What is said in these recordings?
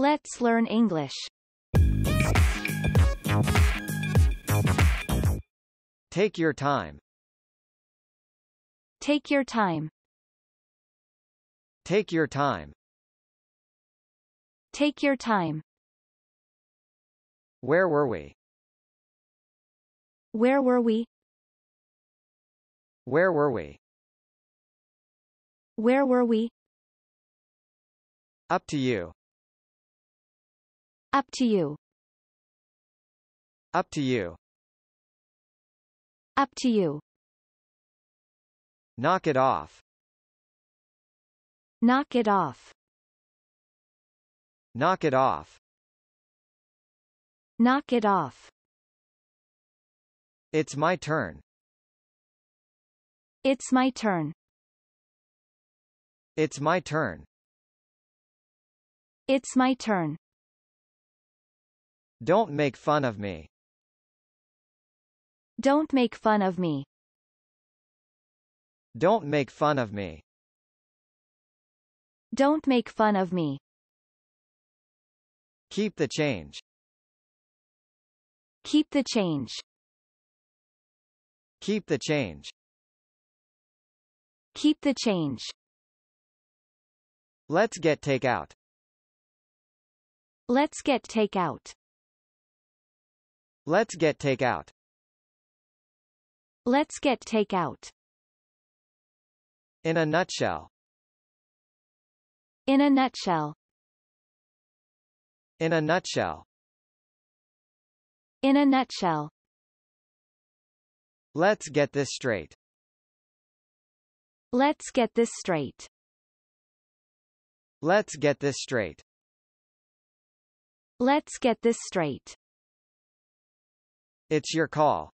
Let's learn English. Take your time. Take your time. Take your time. Take your time. Where were we? Where were we? Where were we? Where were we? Up to you. Up to you. Up to you. Up to you. Knock it off. Knock it off. Knock it off. Knock it off. It's my turn. It's my turn. It's my turn. It's my turn. Don't make fun of me. Don't make fun of me. Don't make fun of me. Don't make fun of me. Keep the change. Keep the change. Keep the change. Keep the change. Let's get takeout. Let's get takeout. Let's get takeout. Let's get takeout. In a nutshell. In a nutshell. In a nutshell. In a nutshell. Let's get this straight. Let's get this straight. Let's get this straight. Let's get this straight. It's your call.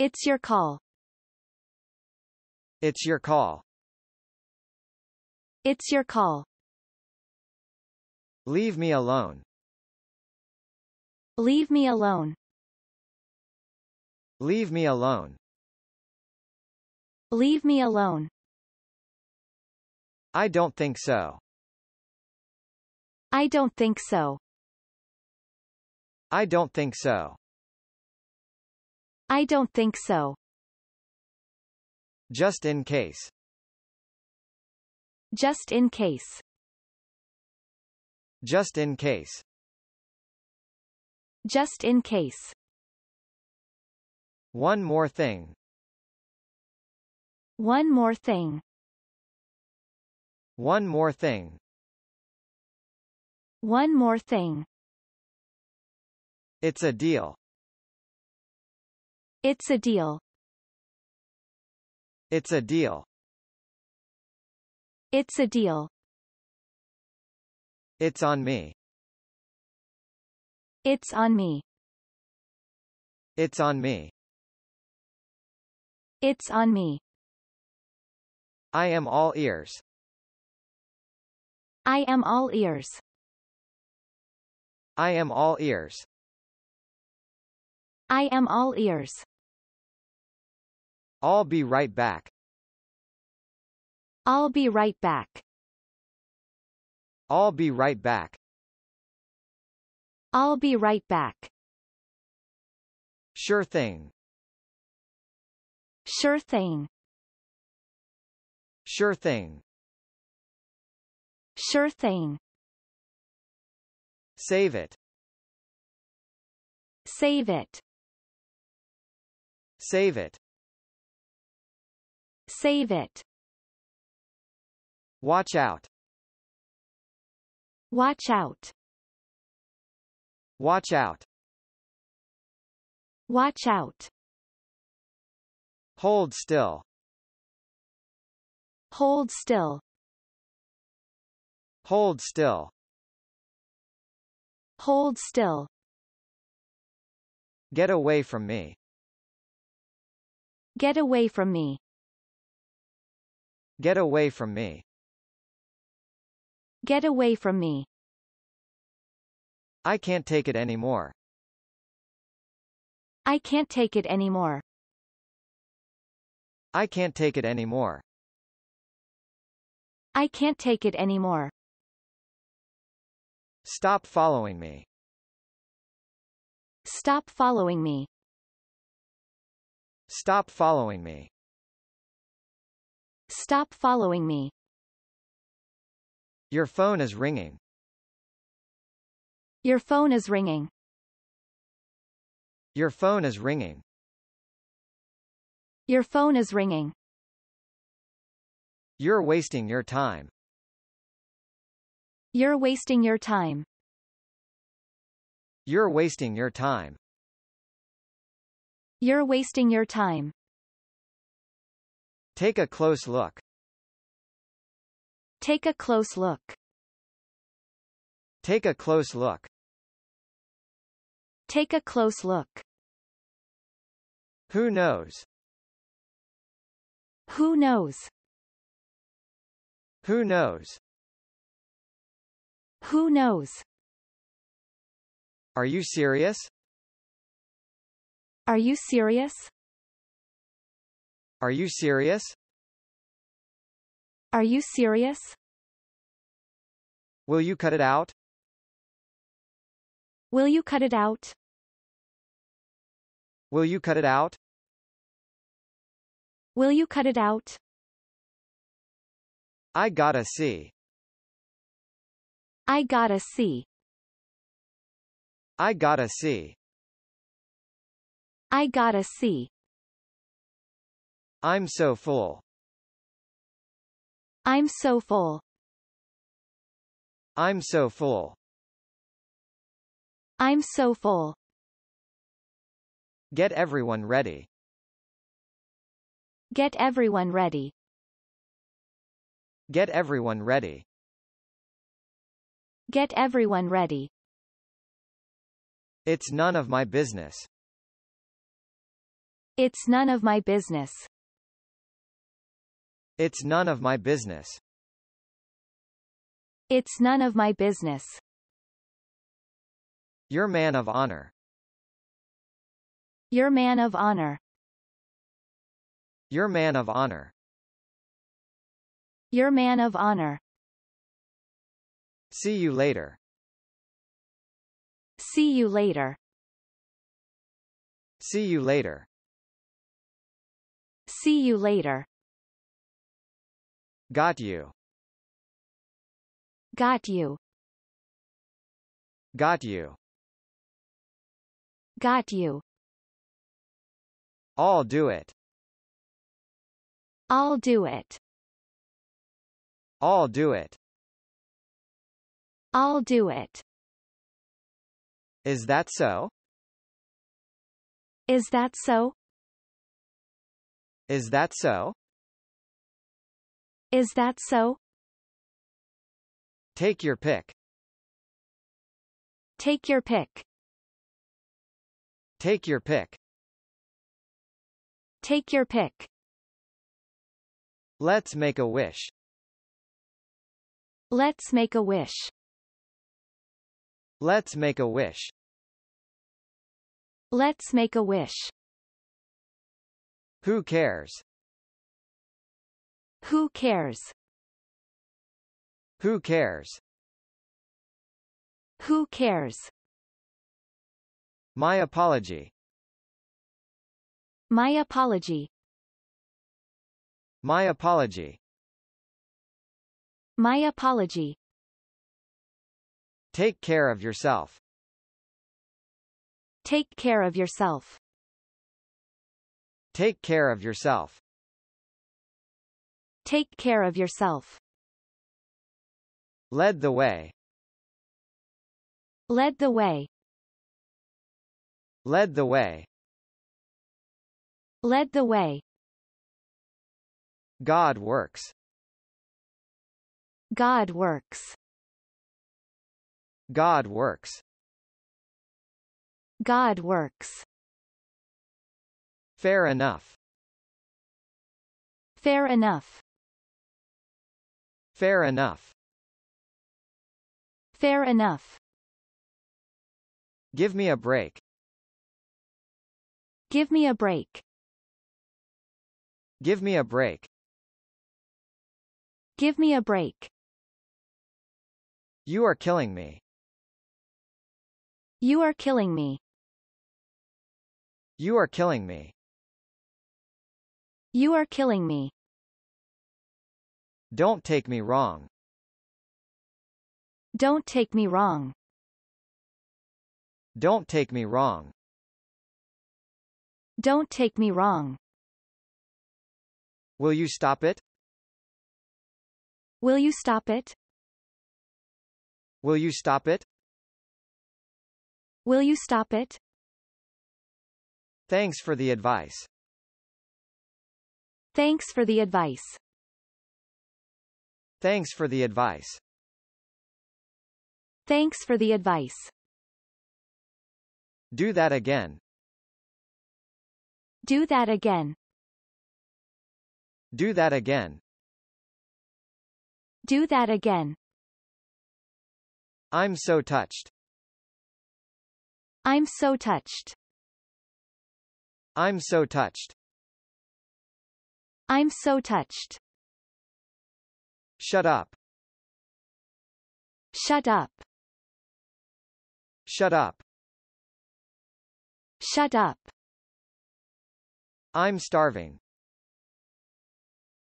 It's your call. It's your call. It's your call. Leave me alone. Leave me alone. Leave me alone. Leave me alone. I don't think so. I don't think so. I don't think so. I don't think so. Just in case. Just in case. Just in case. Just in case. One more thing. One more thing. One more thing. One more thing. It's a deal. It's a deal. It's a deal. It's a deal. It's on me. It's on me. It's on me. It's on me. I am all ears. I am all ears. I am all ears. I am all ears. I'll be right back. I'll be right back. I'll be right back. I'll be right back. Sure thing. Sure thing. Sure thing. Sure thing. Save it. Save it. Save it. Save it. Watch out. Watch out. Watch out. Watch out. Hold still. Hold still. Hold still. Hold still. Get away from me. Get away from me. Get away from me. Get away from me. I can't take it anymore. I can't take it anymore. I can't take it anymore. I can't take it anymore. Stop following me. Stop following me. Stop following me. Stop following me. Your phone is ringing. Your phone is ringing. Your phone is ringing. Your phone is ringing. You're wasting your time. You're wasting your time. You're wasting your time. You're wasting your time. Take a close look. Take a close look. Take a close look. Take a close look. Who knows? Who knows? Who knows? Who knows? Are you serious? Are you serious? Are you serious? Are you serious? Will you cut it out? Will you cut it out? Will you cut it out? Will you cut it out? I gotta see. I gotta see. I gotta see. I gotta see. I'm so full. I'm so full. I'm so full. I'm so full. Get everyone ready. Get everyone ready. Get everyone ready. Get everyone ready. It's none of my business. It's none of my business. It's none of my business. It's none of my business. Your man of honor. Your man of honor. Your man of honor. Your man of honor. See you later. See you later. See you later. See you later. Got you. Got you. Got you. Got you. I'll do it. I'll do it. I'll do it. I'll do it. Is that so? Is that so? Is that so? Is that so? Take your pick. Take your pick. Take your pick. Take your pick. Let's make a wish. Let's make a wish. Let's make a wish. Let's make a wish. Who cares? Who cares? Who cares? Who cares? My apology. My apology. My apology. My apology. Take care of yourself. Take care of yourself. Take care of yourself. Take care of yourself. Led the way. Led the way. Led the way. Led the way. God works. God works. God works. God works. Fair enough. Fair enough. Fair enough. Fair enough. Give me a break. Give me a break. Give me a break. Give me a break. You are killing me. You are killing me. You are killing me. You are killing me. Don't take me wrong. Don't take me wrong. Don't take me wrong. Don't take me wrong. Will you stop it? Will you stop it? Will you stop it? Will you stop it? Thanks for the advice. Thanks for the advice. Thanks for the advice. Thanks for the advice. Do that again. Do that again. Do that again. Do that again. I'm so touched. I'm so touched. I'm so touched. I'm so touched. Shut up. Shut up. Shut up. Shut up. I'm starving.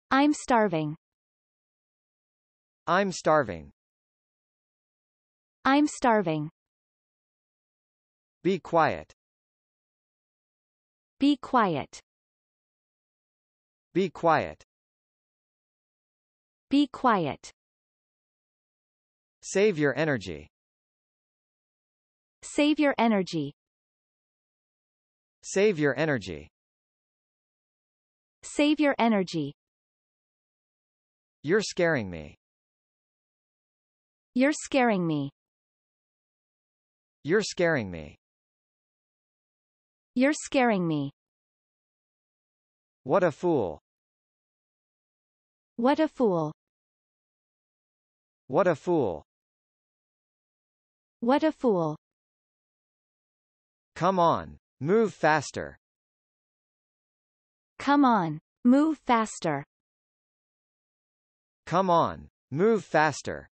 I'm starving. I'm starving. I'm starving. Be quiet. Be quiet. Be quiet. Be quiet. Save your energy. Save your energy. Save your energy. Save your energy. You're scaring me. You're scaring me. You're scaring me. You're scaring me. What a fool. What a fool. What a fool. What a fool. Come on. Move faster. Come on. Move faster. Come on. Move faster.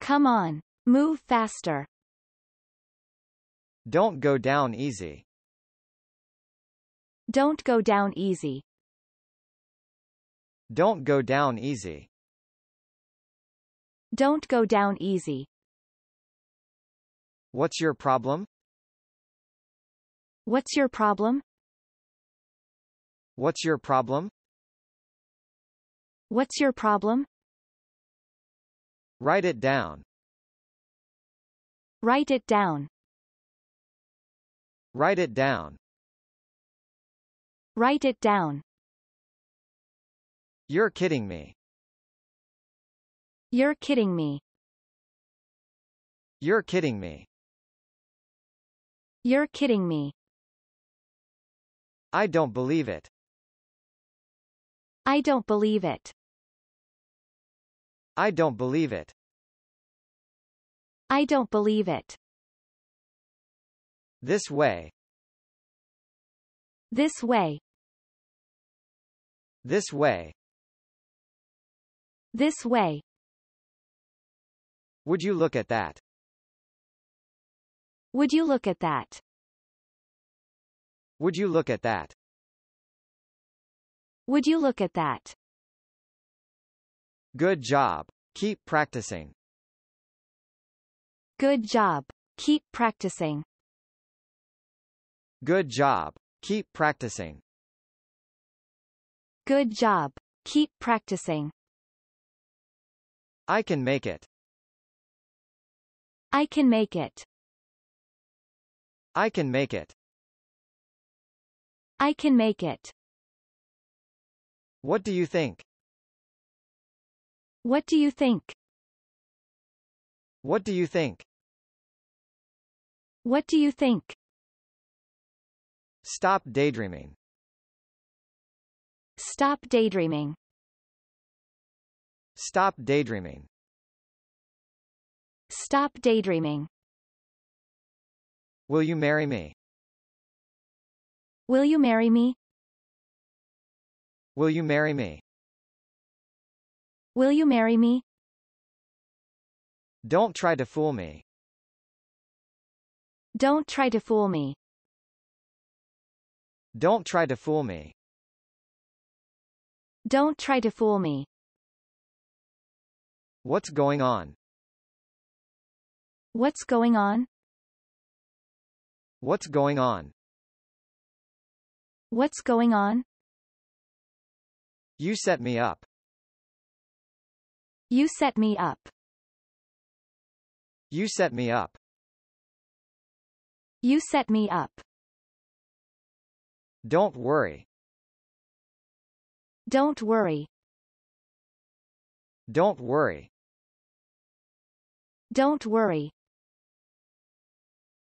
Come on. Move faster. Don't go down easy. Don't go down easy. Don't go down easy. Don't go down easy. What's your problem? What's your problem? What's your problem? What's your problem? Write it down. Write it down. Write it down. Write it down. You're kidding me. You're kidding me. You're kidding me. You're kidding me. I don't believe it. I don't believe it. I don't believe it. I don't believe it. This way. This way. This way. This way. Would you look at that? Would you look at that? Would you look at that? Would you look at that? Good job. Keep practicing. Good job. Keep practicing. Good job. Keep practicing. Good job. Keep practicing. I can make it. I can make it. I can make it. I can make it. What do you think? What do you think? What do you think? What do you think? Stop daydreaming. Stop daydreaming. Stop daydreaming. Stop daydreaming. Will you marry me? Will you marry me? Will you marry me? Will you marry me? Don't try to fool me. Don't try to fool me. Don't try to fool me. Don't try to fool me. What's going on? What's going on? What's going on? What's going on? You set me up. You set me up. You set me up. You set me up. Don't worry. Don't worry. Don't worry. Don't worry.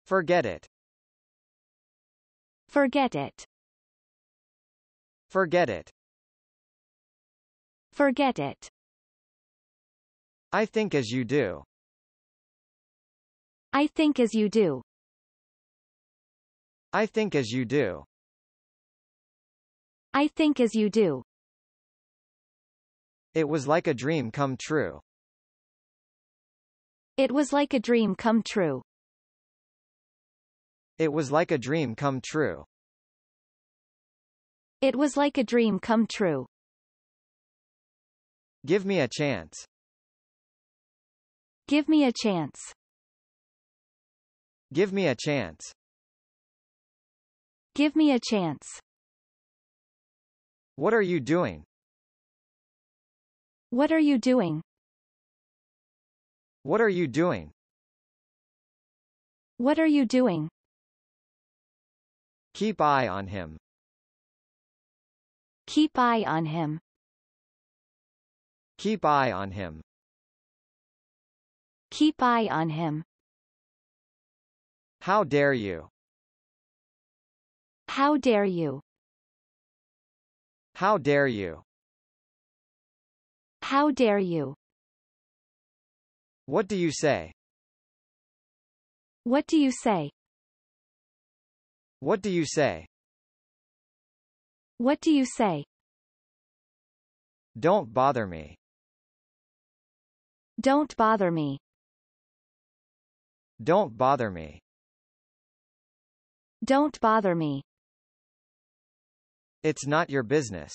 Forget it. Forget it. Forget it. Forget it. I think as you do. I think as you do. I think as you do. I think as you do. It was like a dream come true. It was like a dream come true. It was like a dream come true. It was like a dream come true. Give me a chance. Give me a chance. Give me a chance. Give me a chance. What are you doing? What are you doing? What are you doing? What are you doing? Keep eye on him. Keep eye on him. Keep eye on him. Keep eye on him. How dare you? How dare you? How dare you? How dare you? What do you say? What do you say? What do you say? What do you say? Don't bother me. Don't bother me. Don't bother me. Don't bother me. It's not your business.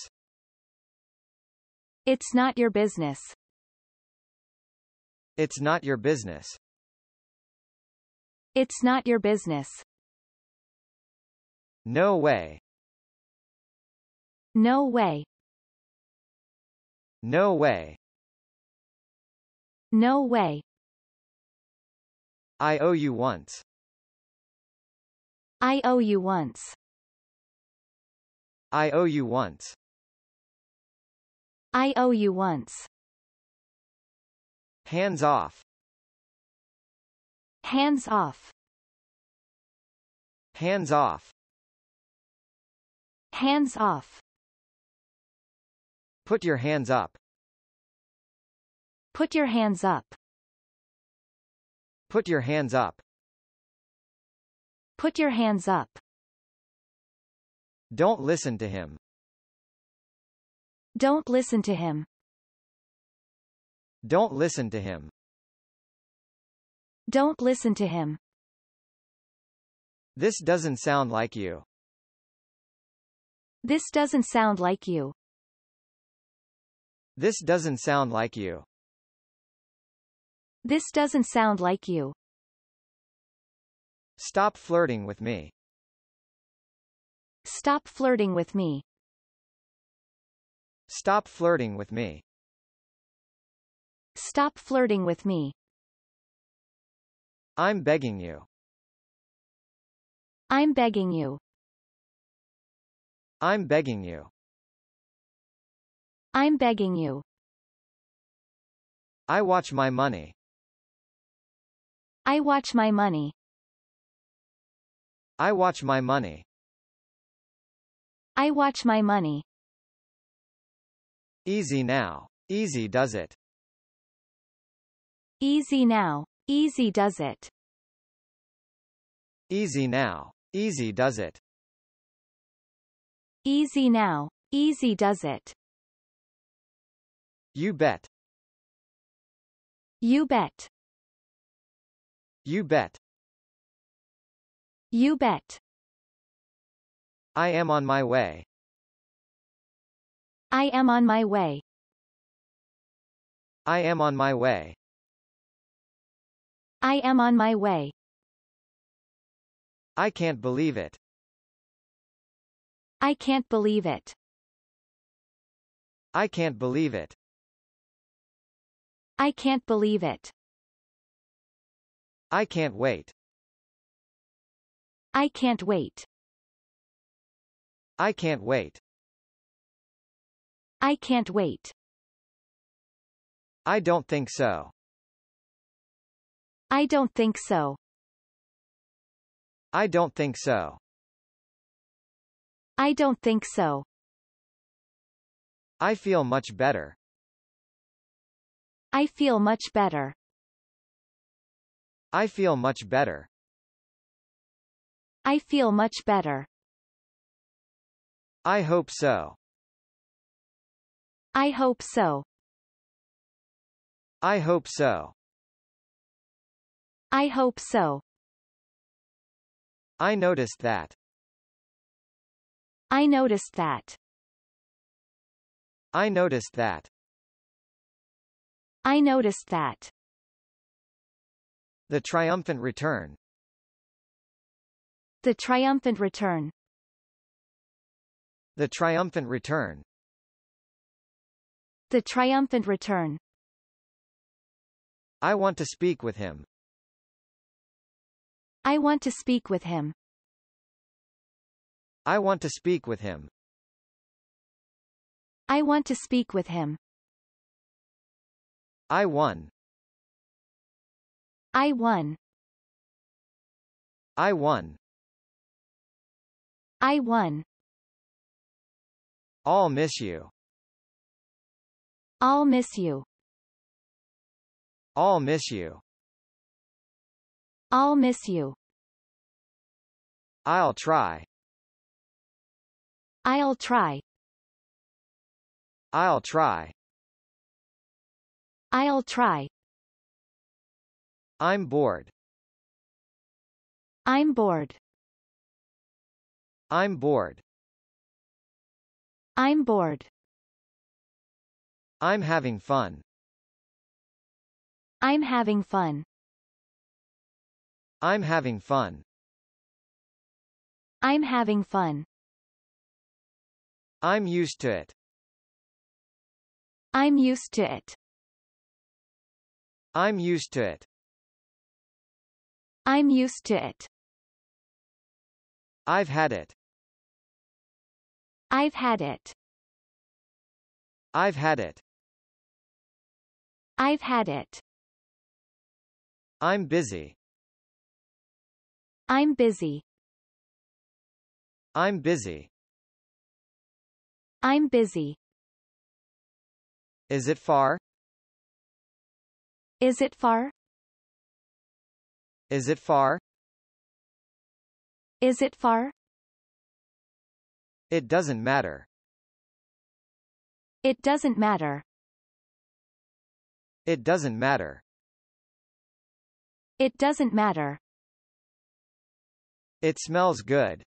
It's not your business. It's not your business. It's not your business. No way. No way. No way. No way. I owe you once. I owe you once. I owe you once. I owe you once. Hands off. Hands off. Hands off. Hands off. Put your hands up. Put your hands up. Put your hands up. Put your hands up. Don't listen to him. Don't listen to him. Don't listen to him. Don't listen to him. This doesn't sound like you. This doesn't sound like you. This doesn't sound like you. This doesn't sound like you. Stop flirting with me. Stop flirting with me. Stop flirting with me. Stop flirting with me. I'm begging you. I'm begging you. I'm begging you. I'm begging you. I watch my money. I watch my money. I watch my money. I watch my money. Easy now. Easy does it. Easy now. Easy does it. Easy now. Easy does it. Easy now. Easy does it. You bet. You bet. You bet. You bet. I am on my way. I am on my way. I am on my way. I am on my way. I can't believe it. I can't believe it. I can't believe it. I can't believe it. I can't wait. I can't wait. I can't wait. I can't wait. I don't think so. I don't think so. I don't think so. I don't think so. I feel much better. I feel much better. I feel much better. I feel much better. I hope so. I hope so. I hope so. I hope so. I noticed that. I noticed that. I noticed that. I noticed that. The triumphant return. The triumphant return. The triumphant return. The triumphant return. I want to speak with him. I want to speak with him. I want to speak with him. I want to speak with him. I won. I won. I won. I won. I'll miss you. I'll miss you. I'll miss you. I'll miss you. I'll try. I'll try. I'll try. I'll try. I'm bored. I'm bored. I'm bored. I'm bored. I'm having fun. I'm having fun. I'm having fun. I'm having fun. I'm used to it. I'm used to it. I'm used to it. I'm used to it. I've had it. I've had it. I've had it. I've had it. I'm busy. I'm busy. I'm busy. I'm busy. Is it far? Is it far? Is it far? Is it far? It doesn't matter. It doesn't matter. It doesn't matter. It doesn't matter. It smells good.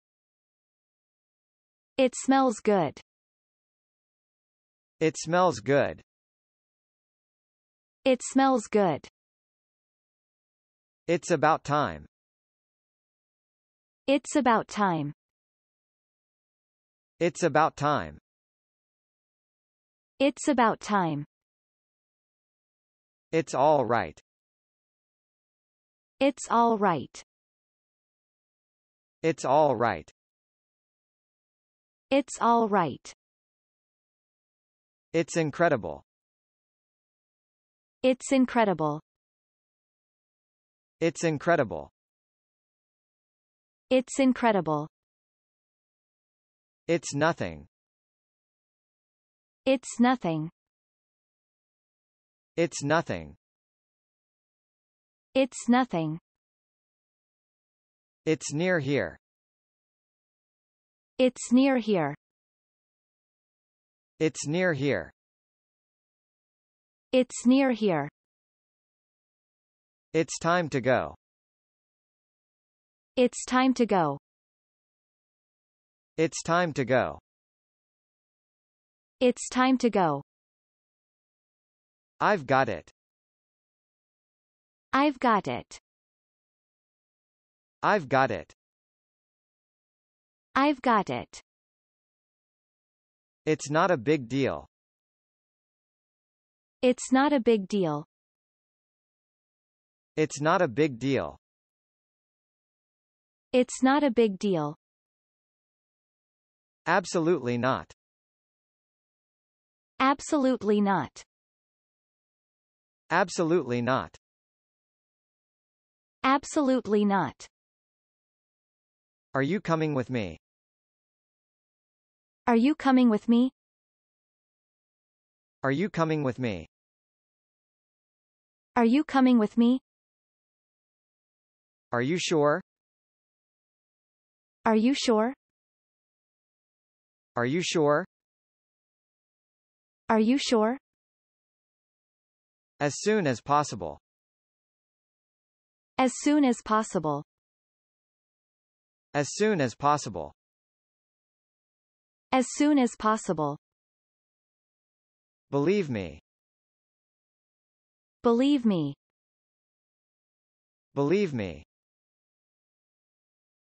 It smells good. It smells good. It smells good. It's about time. It's about time. It's about time. It's about time. It's all right. It's all right. It's all right. It's all right. It's incredible. It's incredible. It's incredible. It's incredible. It's nothing. It's nothing. It's nothing. It's nothing. It's near here. It's near here. It's near here. It's near here. It's time to go. It's time to go. It's time to go. It's time to go. I've got it. I've got it. I've got it. I've got it. It's not a big deal. It's not a big deal. It's not a big deal. It's not a big deal. Absolutely not. Absolutely not. Absolutely not. Absolutely not. Are you coming with me? Are you coming with me? Are you coming with me? Are you coming with me? Are you sure? Are you sure? Are you sure? Are you sure? As soon as possible. As soon as possible. As soon as possible. As soon as possible. Believe me. Believe me. Believe me.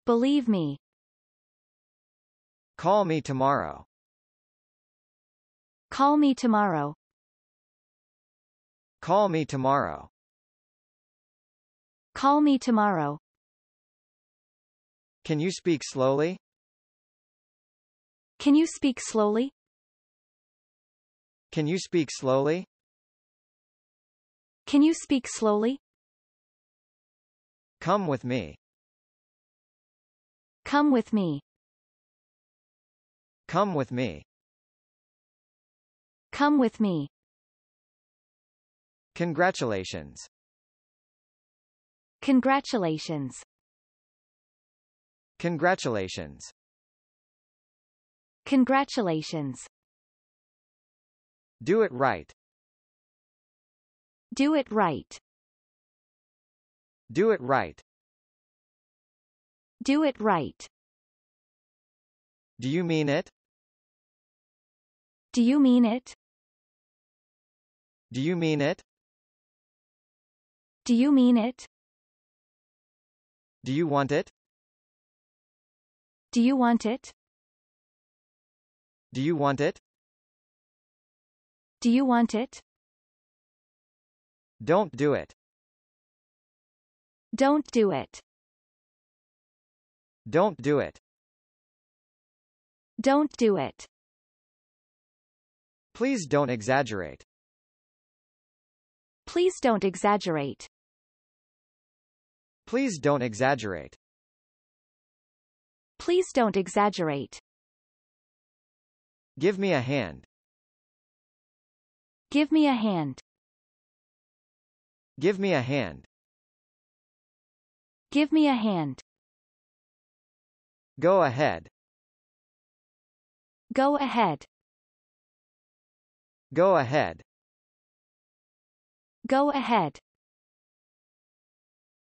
Believe me. Call me tomorrow. Call me tomorrow. Call me tomorrow. Call me tomorrow. Can you speak slowly? Can you speak slowly? Can you speak slowly? Can you speak slowly? Come with me. Come with me. Come with me. Come with me. Congratulations. Congratulations. Congratulations. Congratulations. Do it right. Do it right. Do it right. Do it right. Do you mean it? Do you mean it? Do you mean it? Do you mean it? Do you want it? Do you want it? Do you want it? Do you want it? Don't do it. Don't do it. Don't do it. Don't do it. Please don't exaggerate. Please don't exaggerate. Please don't exaggerate. Please don't exaggerate. Give me a hand. Give me a hand. Give me a hand. Give me a hand. Go ahead. Go ahead. Go ahead. Go ahead.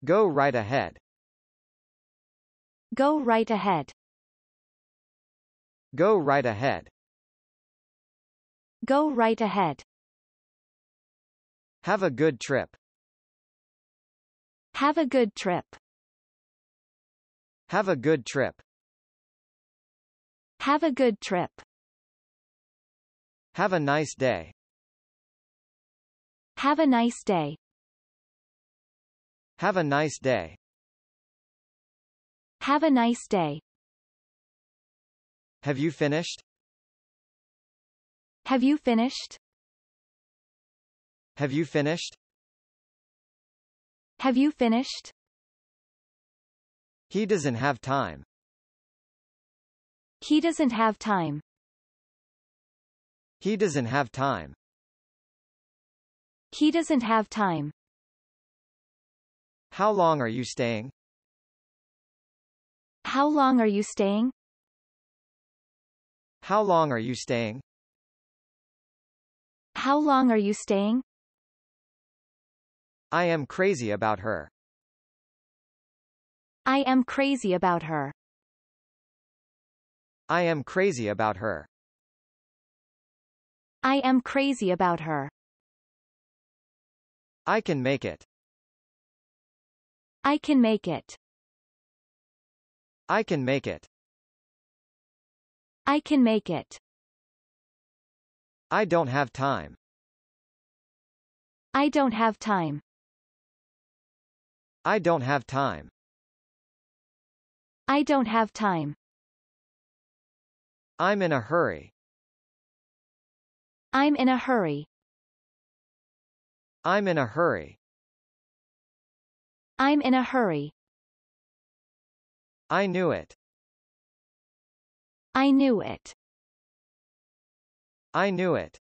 Go right ahead. Go right ahead. Go right ahead. Go right ahead. Have a good trip. Have a good trip. Have a good trip. Have a good trip. Have a nice day. Have a nice day. Have a nice day. Have a nice day. Have you finished? Have you finished? Have you finished? Have you finished? He doesn't have time. He doesn't have time. He doesn't have time. He doesn't have time. How long are you staying? How long are you staying? How long are you staying? How long are you staying? I am crazy about her. I am crazy about her. I am crazy about her. I am crazy about her. I can make it. I can make it. I can make it. I can make it. I don't have time. I don't have time. I don't have time. I don't have time. I'm in a hurry. I'm in a hurry. I'm in a hurry. I'm in a hurry. I knew it. I knew it. I knew it.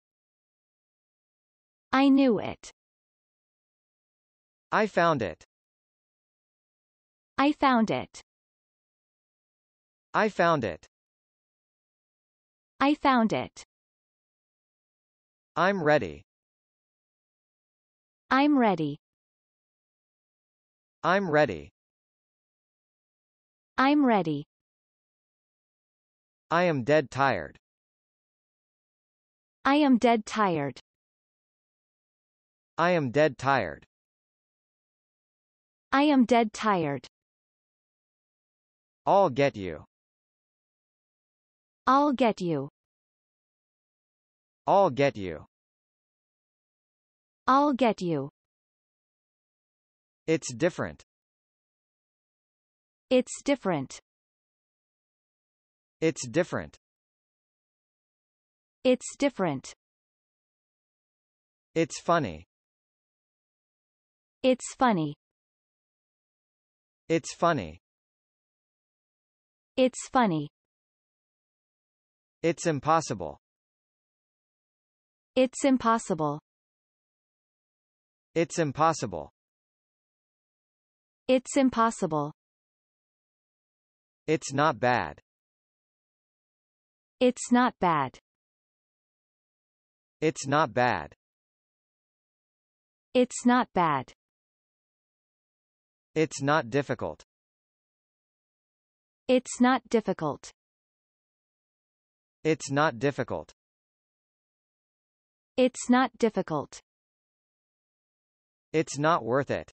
I knew it. I found it. I found it. I found it. I found it. I'm ready. I'm ready. I'm ready. I'm ready. I am dead tired. I am dead tired. I am dead tired. I am dead tired. I'll get you. I'll get you. I'll get you. I'll get you. It's different. It's different. It's different. It's different. It's funny. It's funny. It's funny. It's funny. It's impossible. It's impossible. It's impossible. It's impossible. It's not bad. It's not bad. It's not bad. It's not bad. It's not difficult. It's not difficult. It's not difficult. It's not difficult. It's not worth it.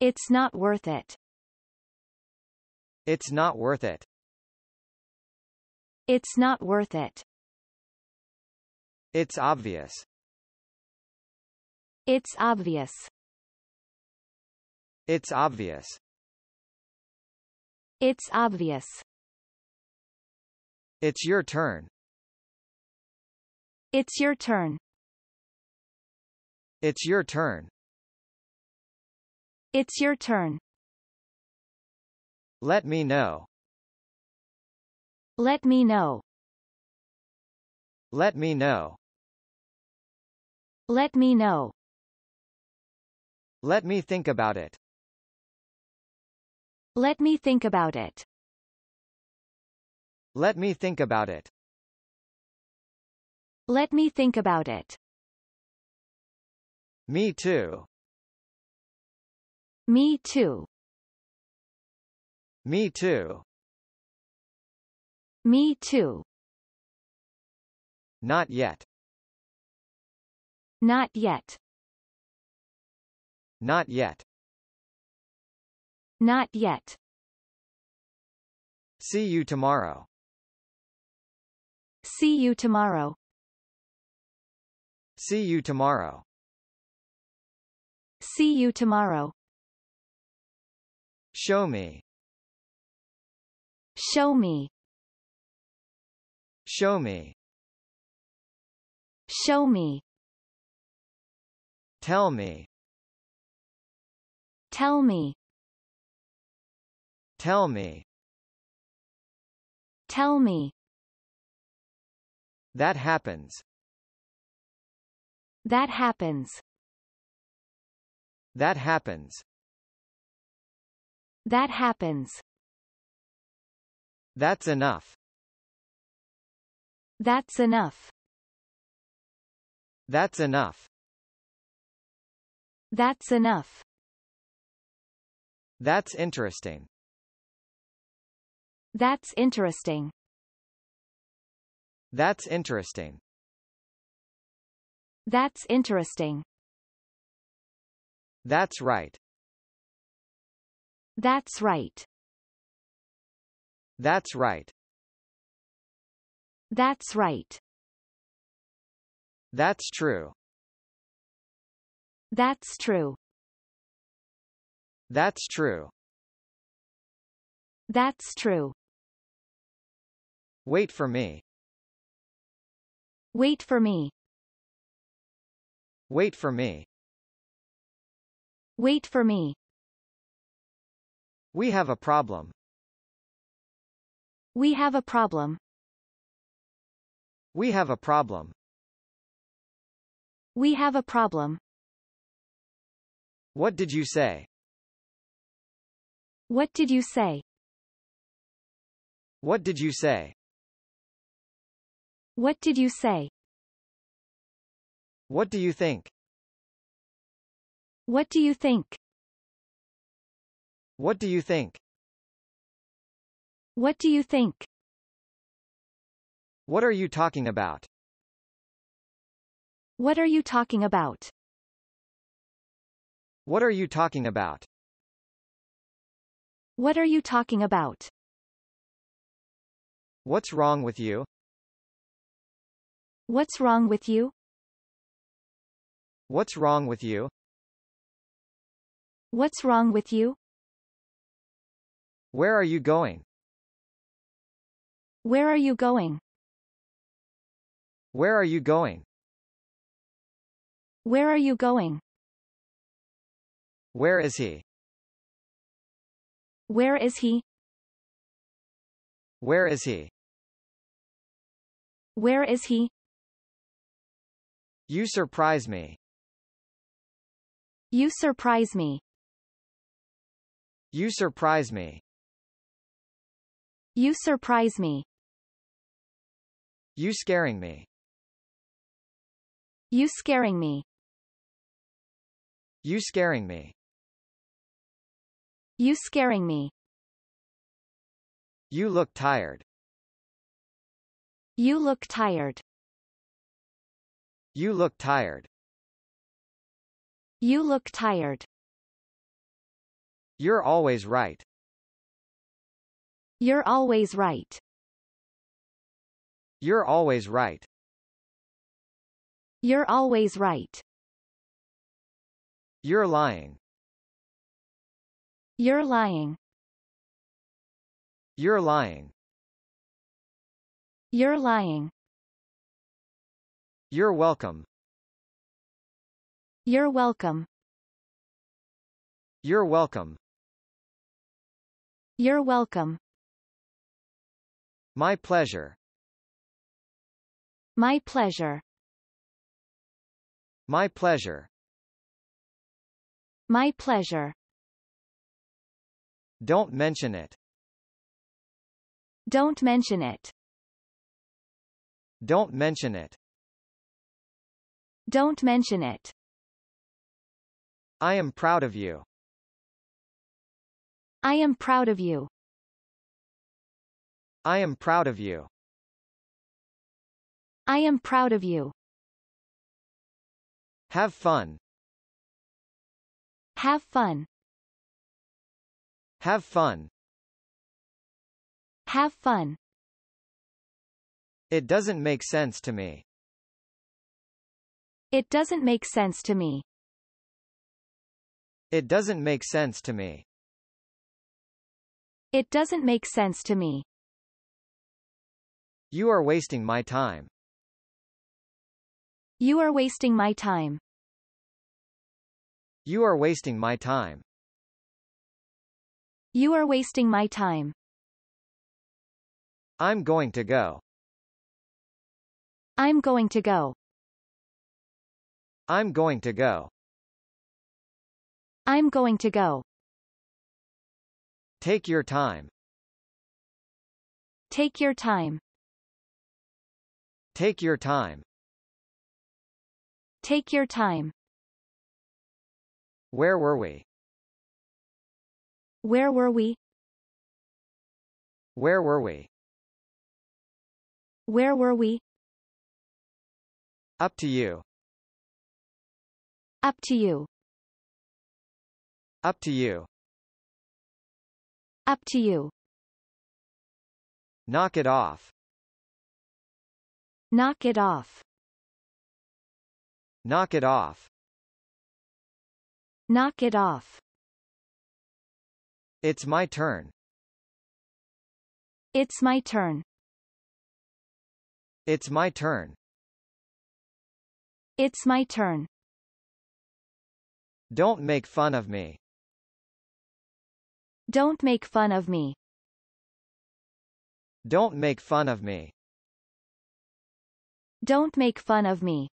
It's not worth it. It's not worth it. It's not worth it. It's obvious. It's obvious. It's obvious. It's obvious. It's your turn. It's your turn. It's your turn. It's your turn. Let me know. Let me know. Let me know. Let me know. Let me think about it. Let me think about it. Let me think about it. Let me think about it. Me too. Me too. Me Too. Me Too. Not yet. Not yet. Not yet. Not yet. See you tomorrow. See you tomorrow. See you tomorrow. See you tomorrow. Show me. Show me. Show me. Show me. Tell me. Tell me. Tell me. Tell me. That happens. That happens. That happens. That happens. That's enough. That's enough. That's enough. That's enough. That's interesting. That's interesting. That's interesting. That's interesting. That's right. That's right. That's right. That's right. That's true. That's true. That's true. That's true. Wait for me. Wait for me. Wait for me. Wait for me. We have a problem. We have a problem. We have a problem. We have a problem. What did you say? What did you say? What did you say? What did you say? What do you think? What do you think? What do you think? What do you think? What are you talking about? What are you talking about? What are you talking about? What are you talking about? What's wrong with you? What's wrong with you? What's wrong with you? What's wrong with you? Where are you going? Where are you going? Where are you going? Where are you going? Where is he? Where is he? Where is he? Where is he? You surprise me. You surprise me. You surprise me. You surprise me. You scaring me. You scaring me. You scaring me. You scaring me. You look tired. You look tired. You look tired. You look tired. You're always right. You're always right. You're always right. You're always right. You're lying. You're lying. You're lying. You're lying. You're welcome. You're welcome. You're welcome. You're welcome. My pleasure. My pleasure. My pleasure. My pleasure. Don't mention it. Don't mention it. Don't mention it. Don't mention it. I am proud of you. I am proud of you. I am proud of you. I am proud of you. Have fun. Have fun. Have fun. Have fun. It doesn't make sense to me. It doesn't make sense to me. It doesn't make sense to me. It doesn't make sense to me. You are wasting my time. You are wasting my time. You are wasting my time. You are wasting my time. I'm going to go. I'm going to go. I'm going to go. I'm going to go. Take your time. Take your time. Take your time. Take your time. Where were we? Where were we? Where were we? Where were we? Up to you. Up to you. Up to you. Up to you. Knock it off. Knock it off. Knock it off. Knock it off. It's my turn. It's my turn. It's my turn. It's my turn. Don't make fun of me. Don't make fun of me. Don't make fun of me. Don't make fun of me.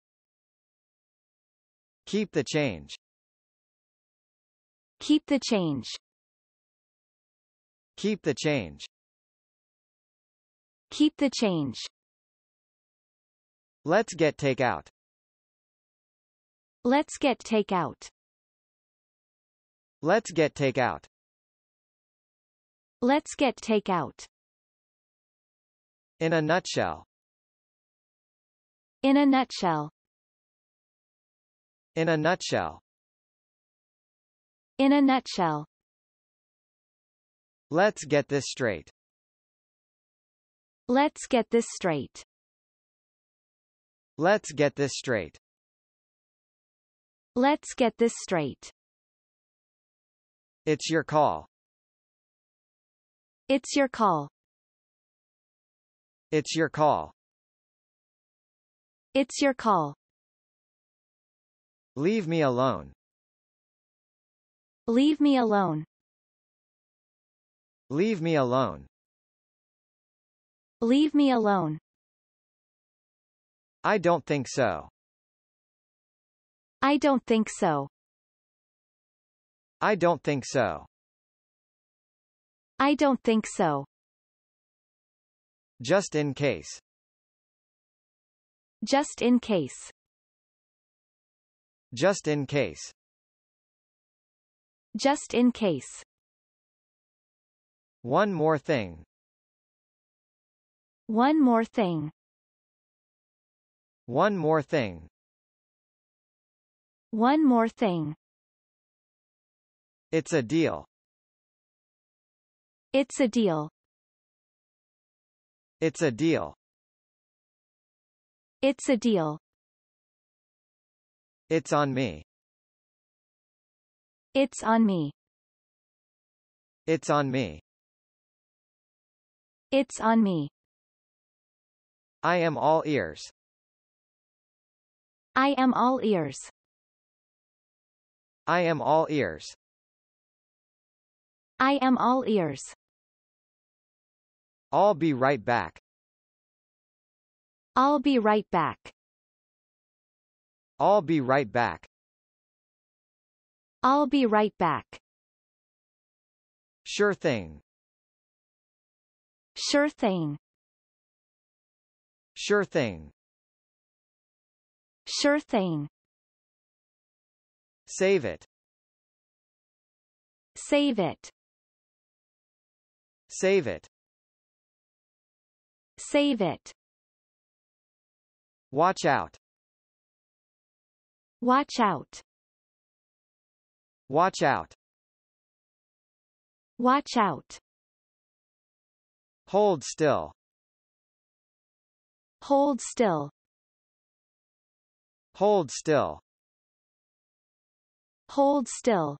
Keep the change. Keep the change. Keep the change. Keep the change. Let's get takeout. Let's get takeout. Let's get takeout. Let's get takeout. In a nutshell. In a nutshell. In a nutshell. In a nutshell. Let's get this straight. Let's get this straight. Let's get this straight. Let's get this straight. It's your call. It's your call. It's your call. It's your call. Leave me alone. Leave me alone. Leave me alone. Leave me alone. I don't think so. I don't think so. I don't think so. I don't think so. Just in case. Just in case. Just in case. Just in case. One more thing. One more thing. One more thing. One more thing. It's a deal. It's a deal. It's a deal. It's a deal. It's on me. It's on me. It's on me. It's on me. I am all ears. I am all ears. I am all ears. I am all ears. I'll be right back. I'll be right back. I'll be right back. I'll be right back. Sure thing. Sure thing. Sure thing. Sure thing. Save it. Save it. Save it. Save it. Watch out. Watch out. Watch out. Watch out. Hold still. Hold still. Hold still. Hold still.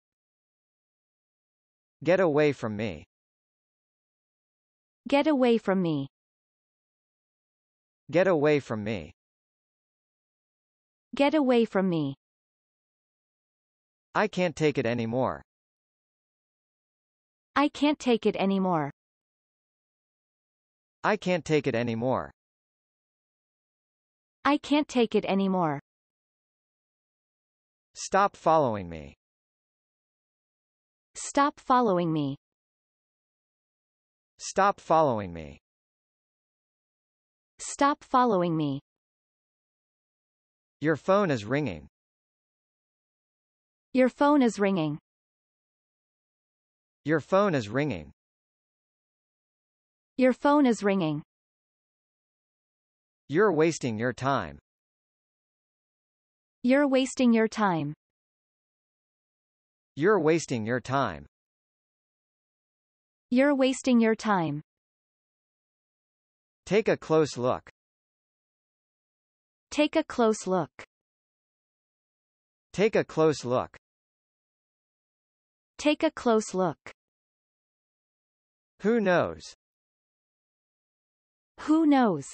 Get away from me. Get away from me. Get away from me. Get away from me. I can't take it anymore. I can't take it anymore. I can't take it anymore. I can't take it anymore. Stop following me. Stop following me. Stop following me. Stop following me. Your phone is ringing. Your phone is ringing. Your phone is ringing. Your phone is ringing. You're wasting your time. You're wasting your time. You're wasting your time. You're wasting your time. Take a close look. Take a close look. Take a close look. Take a close look. Who knows? Who knows?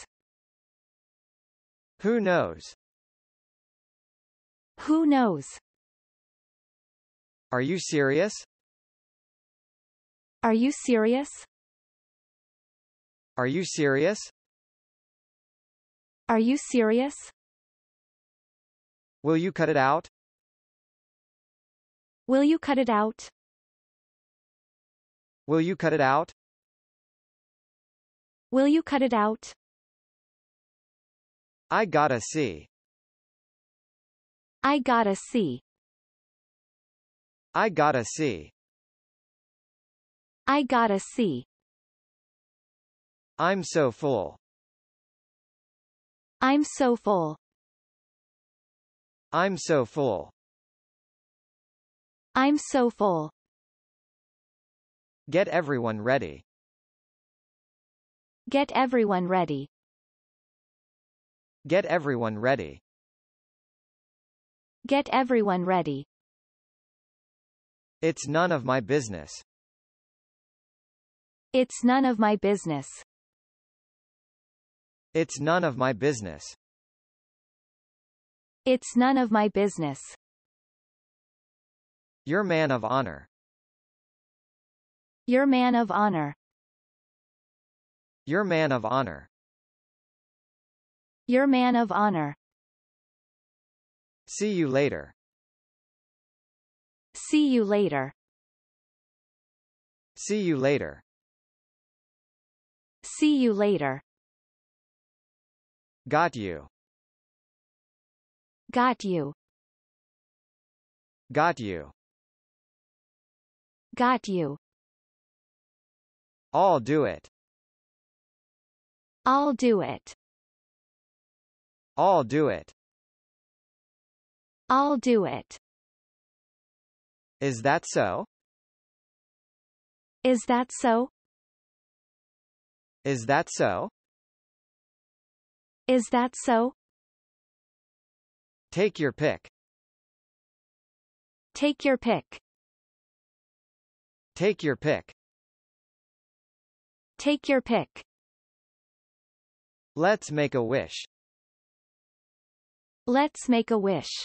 Who knows? Who knows? Are you serious? Are you serious? Are you serious? Are you serious? Will you cut it out? Will you cut it out? Will you cut it out? Will you cut it out? I gotta see. I gotta see. I gotta see. I gotta see. I'm so full. I'm so full. I'm so full. I'm so full. Get everyone ready. Get everyone ready. Get everyone ready. Get everyone ready. It's none of my business. It's none of my business. It's none of my business. It's none of my business. Your man of honor. Your man of honor. Your man of honor. Your man of honor. See you later. See you later. See you later. See you later. Got you. Got you. Got you. Got you. I'll do it. I'll do it. I'll do it. I'll do it. Is that so? Is that so? Is that so? Is that so? Take your pick. Take your pick. Take your pick. Take your pick. Let's make a wish. Let's make a wish.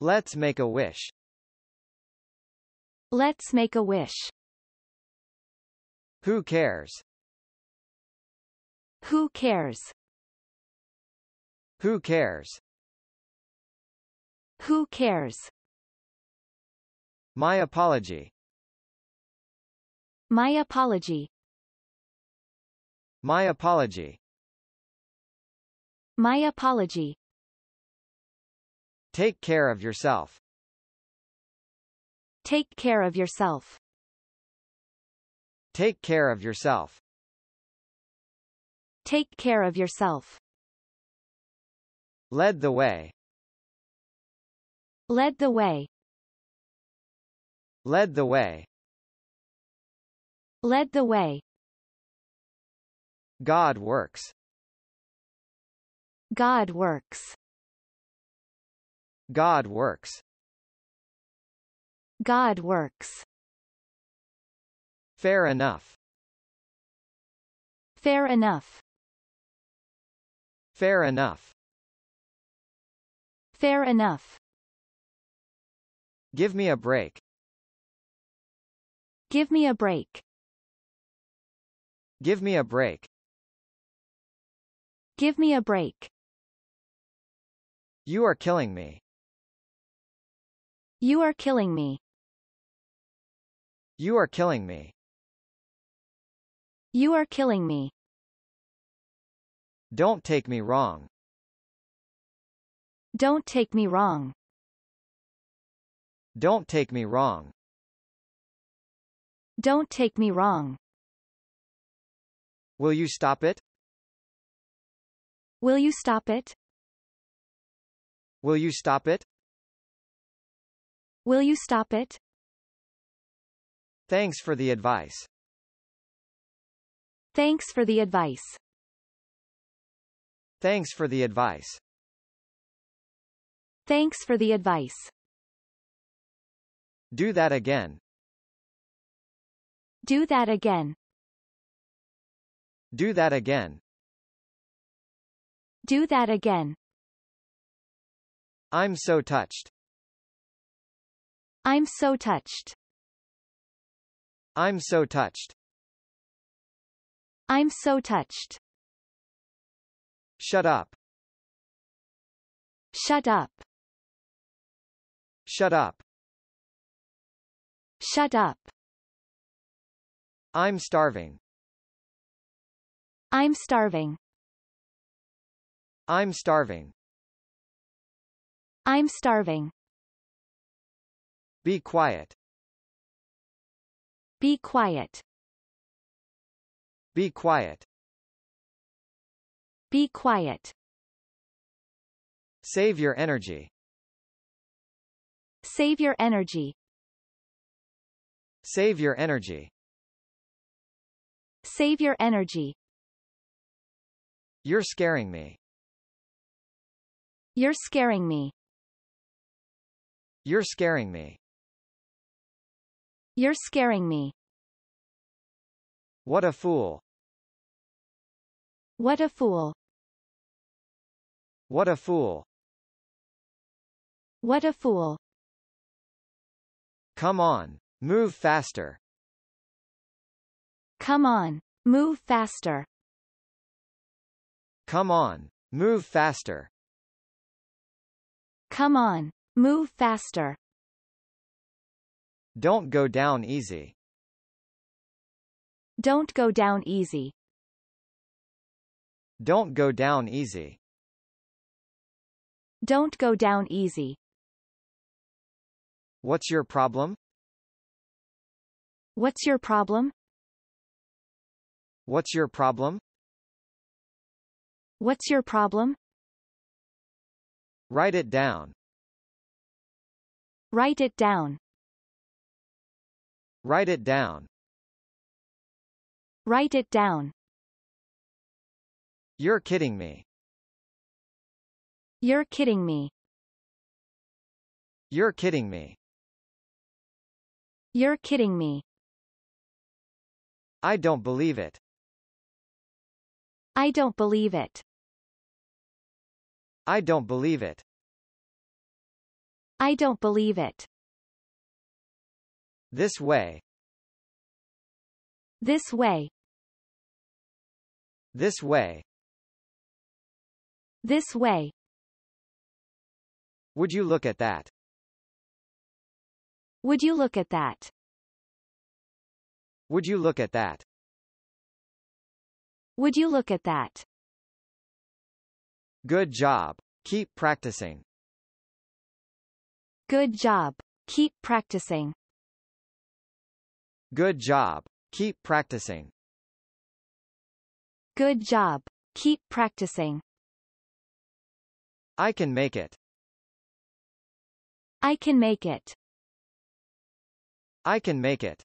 Let's make a wish. Let's make a wish. Who cares? Who cares? Who cares? Who cares? My apology. My apology. My apology. My apology. Take care of yourself. Take care of yourself. Take care of yourself. Take care of yourself. Led the way. Led the way. Led the way. Led the way. God works. God works. God works. God works. Fair enough. Fair enough. Fair enough. Fair enough. Give me a break. Give me a break. Give me a break. Give me a break. You are killing me. You are killing me. You are killing me. You are killing me. Don't take me wrong. Don't take me wrong. Don't take me wrong. Don't take me wrong. Will you stop it? Will you stop it? Will you stop it? Will you stop it? Thanks for the advice. Thanks for the advice. Thanks for the advice. Thanks for the advice. Do that again. Do that again. Do that again. Do that again. I'm so touched. I'm so touched. I'm so touched. I'm so touched. Shut up. Shut up. Shut up. Shut up. I'm starving. I'm starving. I'm starving. I'm starving. Be quiet. Be quiet. Be quiet. Be quiet. Save your energy. Save your energy. Save your energy. Save your energy. You're scaring me. You're scaring me. You're scaring me. You're scaring me. What a fool. What a fool. What a fool. What a fool. Come on. Move faster. Come on. Move faster. Come on. Move faster. Come on. Move faster. Don't go down easy. Don't go down easy. Don't go down easy. Don't go down easy. What's your problem? What's your problem? What's your problem? What's your problem? Write it down. Write it down. Write it down. Write it down. You're kidding me. You're kidding me. You're kidding me. You're kidding me. I don't believe it. I don't believe it. I don't believe it. I don't believe it. This way. This way. This way. This way. Would you look at that? Would you look at that? Would you look at that? Would you look at that? Good job. Keep practicing. Good job. Keep practicing. Good job. Keep practicing. Good job. Keep practicing. I can make it. I can make it. I can make it.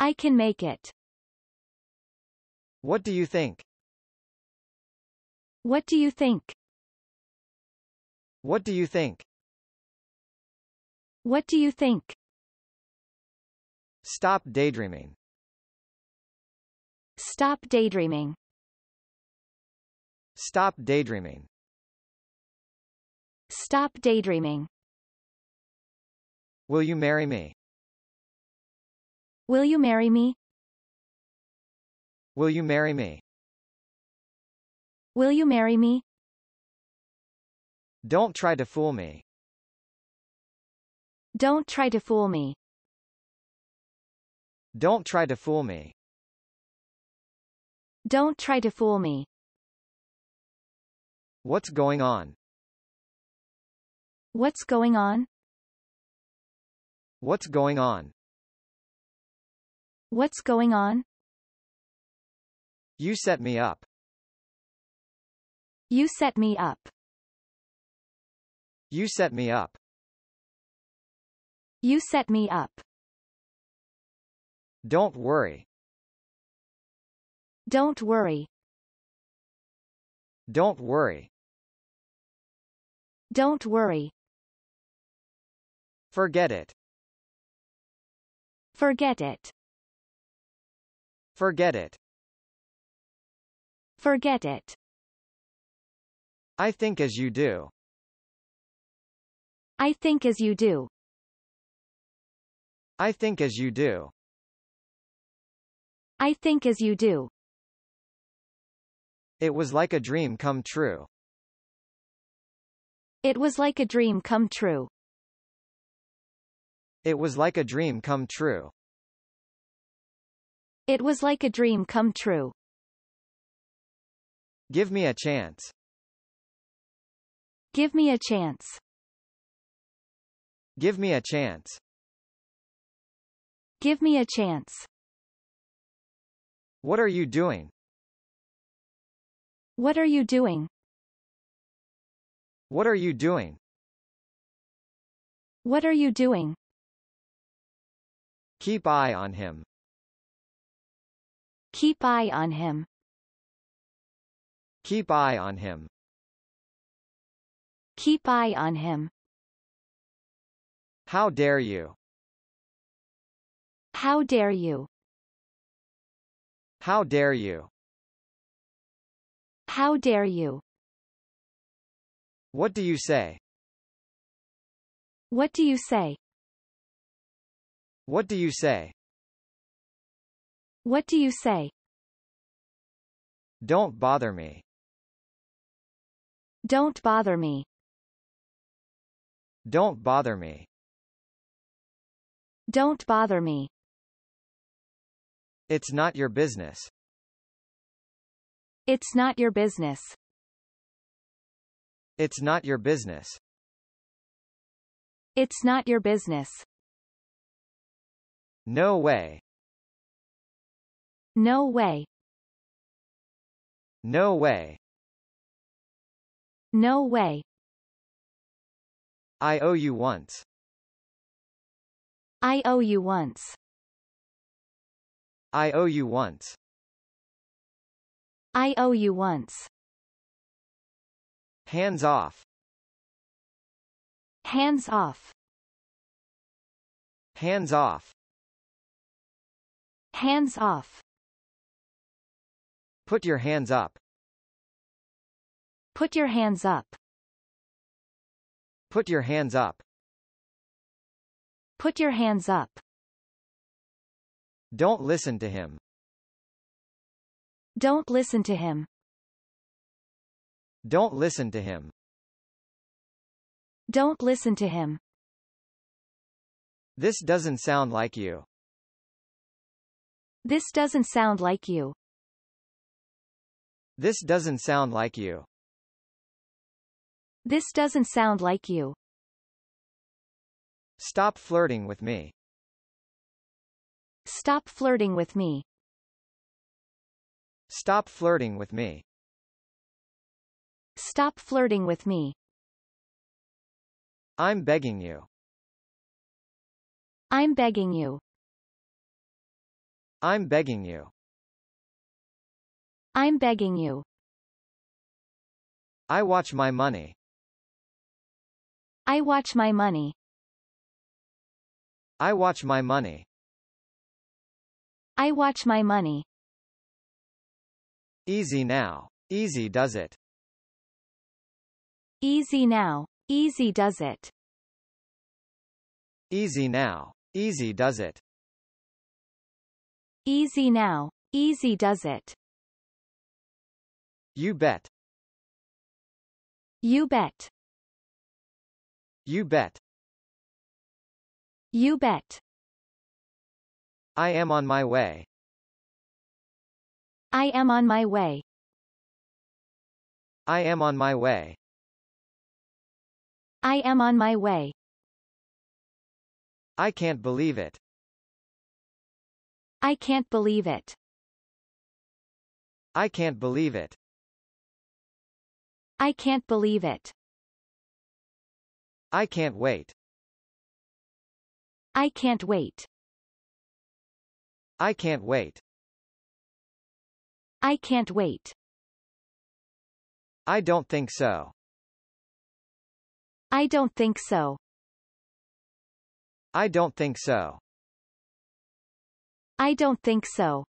I can make it. What do you think? What do you think? What do you think? What do you think? Stop daydreaming. Stop daydreaming. Stop daydreaming. Stop daydreaming. Will you marry me? Will you marry me? Will you marry me? Will you marry me? Don't try to fool me. Don't try to fool me. Don't try to fool me. Don't try to fool me. What's going on? What's going on? What's going on? What's going on? You set me up. You set me up. You set me up. You set me up. Don't worry. Don't worry. Don't worry. Don't worry. Forget it. Forget it. Forget it. Forget it. I think as you do. I think as you do. I think as you do. I think as you do. It was like a dream come true. It was like a dream come true. It was like a dream come true. It was like a dream come true. Give me a chance. Give me a chance. Give me a chance. Give me a chance. What are you doing? What are you doing? What are you doing? What are you doing? Keep eye on him. Keep eye on him. Keep eye on him. Keep eye on him. How dare you? How dare you? How dare you? How dare you? What do you say? What do you say? What do you say? What do you say? Don't bother me. Don't bother me. Don't bother me. Don't bother me. It's not your business. It's not your business. It's not your business. It's not your business. No way. No way. No way. No way. I owe you once. I owe you once. I owe you once. I owe you once. Hands off. Hands off. Hands off. Hands off. Put your hands up. Put your hands up. Put your hands up. Put your hands up. Don't listen to him. Don't listen to him. Don't listen to him. Don't listen to him. This doesn't sound like you. This doesn't sound like you. This doesn't sound like you. This doesn't sound like you. Stop flirting with me. Stop flirting with me. Stop flirting with me. Stop flirting with me. I'm begging you. I'm begging you. I'm begging you. I'm begging you. I watch my money. I watch my money. I watch my money. I watch my money. Easy now. Easy does it. Easy now. Easy does it. Easy now. Easy does it. Easy now. Easy does it. You bet. You bet. You bet. You bet. I am on my way. I am on my way. I am on my way. I am on my way. I can't believe it. I can't believe it. I can't believe it. I can't believe it. I can't wait. I can't wait. I can't wait. I can't wait. I don't think so. I don't think so. I don't think so. I don't think so.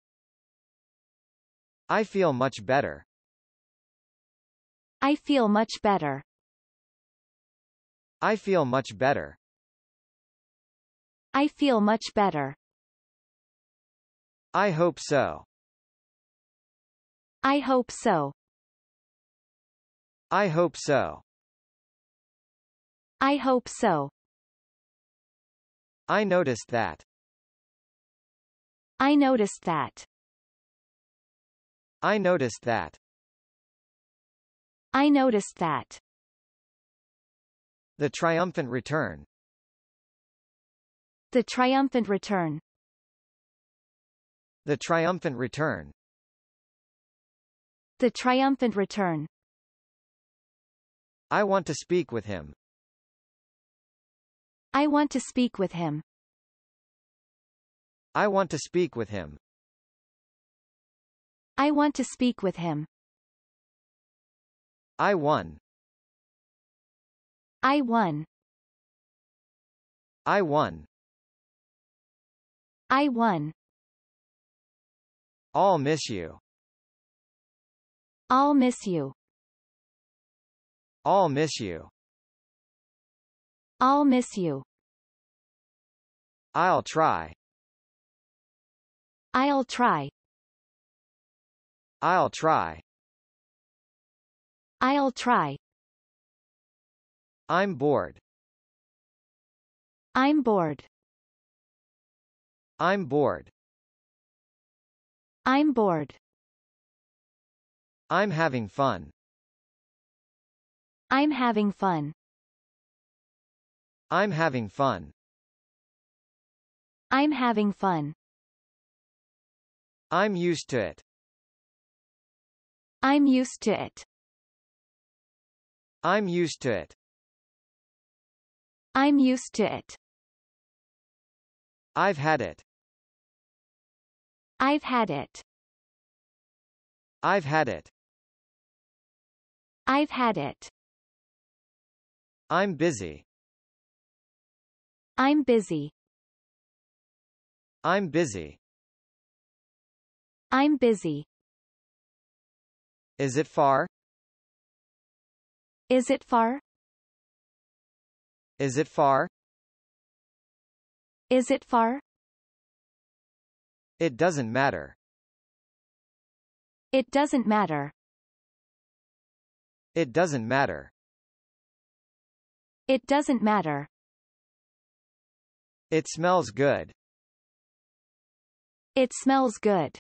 I feel much better. I feel much better. I feel much better. I feel much better. I hope so. I hope so. I hope so. I hope so. I noticed that. I noticed that. I noticed that. I noticed that. The triumphant return. The triumphant return. The triumphant return. The triumphant return. I want to speak with him. I want to speak with him. I want to speak with him. I want to speak with him. I won. I won. I won. I won. I'll miss you. I'll miss you. I'll miss you. I'll miss you. I'll try. I'll try. I'll try. I'll try. I'm bored. I'm bored. I'm bored. I'm bored. I'm having fun. I'm having fun. I'm having fun. I'm having fun. I'm used to it. I'm used to it. I'm used to it. I'm used to it. I've had it. I've had it. I've had it. I've had it. I'm busy. I'm busy. I'm busy. I'm busy. Is it far? Is it far? Is it far? Is it far? It doesn't matter. It doesn't matter. It doesn't matter. It doesn't matter. It smells good. It smells good.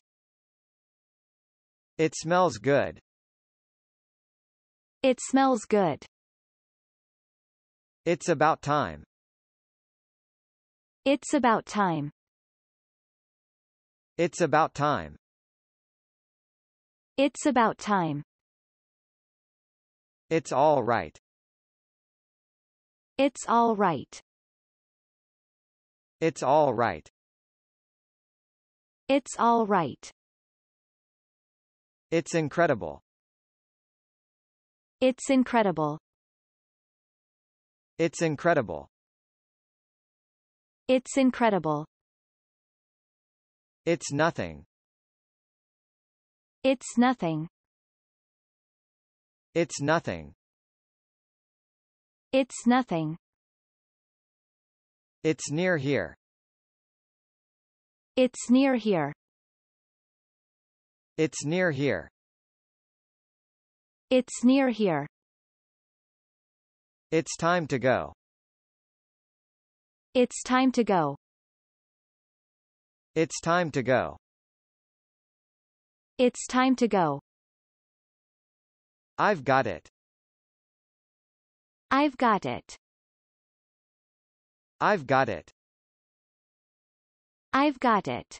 It smells good. It smells good. It's about time. It's about time. It's about time. It's about time. It's all right. It's all right. It's all right. It's all right. It's incredible. It's incredible. It's incredible. It's incredible. It's nothing. It's nothing. It's nothing. It's nothing. It's near here. It's near here. It's near here. It's near here. It's time to go. It's time to go. It's time to go. It's time to go. I've got it. I've got it. I've got it. I've got it.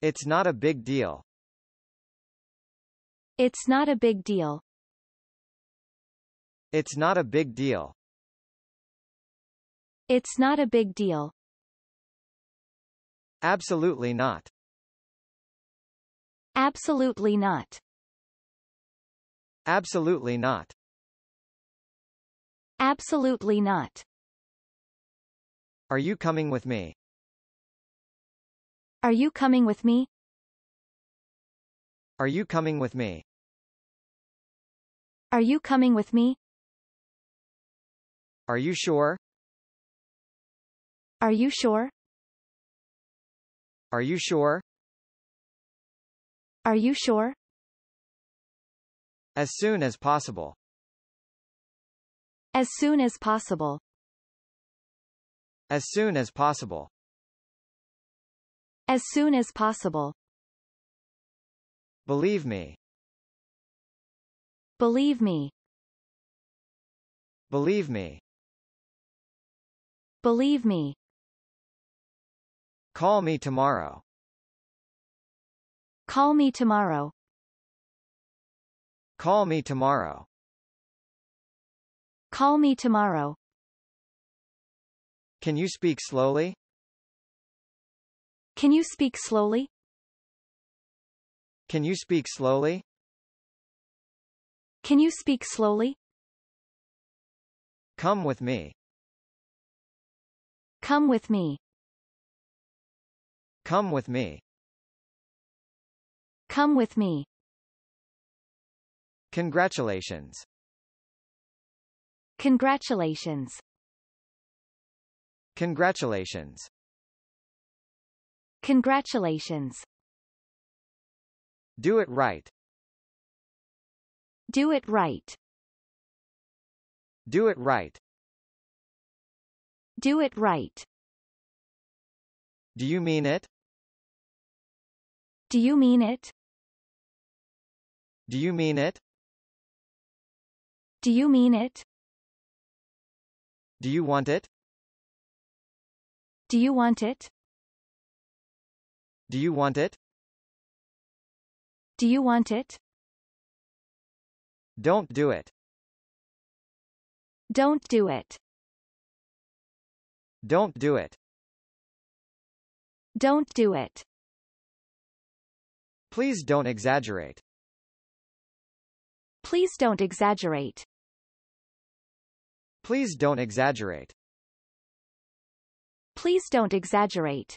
It's not a big deal. It's not a big deal. It's not a big deal. It's not a big deal. Absolutely not. Absolutely not. Absolutely not. Absolutely not. Are you coming with me? Are you coming with me? Are you coming with me? Are you coming with me? Are you sure? Are you sure? Are you sure? Are you sure? As soon as possible. As soon as possible. As soon as possible. As soon as possible. Believe me. Believe me. Believe me. Believe me. Call me tomorrow. Call me tomorrow. Call me tomorrow. Call me tomorrow. Can you speak slowly? Can you speak slowly? Can you speak slowly? Can you speak slowly? Come with me. Come with me. Come with me. Come with me. Congratulations. Congratulations. Congratulations. Congratulations. Do it right. Do it right. Do it right. Do it right. Do you mean it? Do you mean it? Do you mean it? Do you mean it? Do you want it? Do you want it? Do you want it? Do you want it? Don't do it. Don't do it. Don't do it. Don't do it. Please don't exaggerate. Please don't exaggerate. Please don't exaggerate. Please don't exaggerate.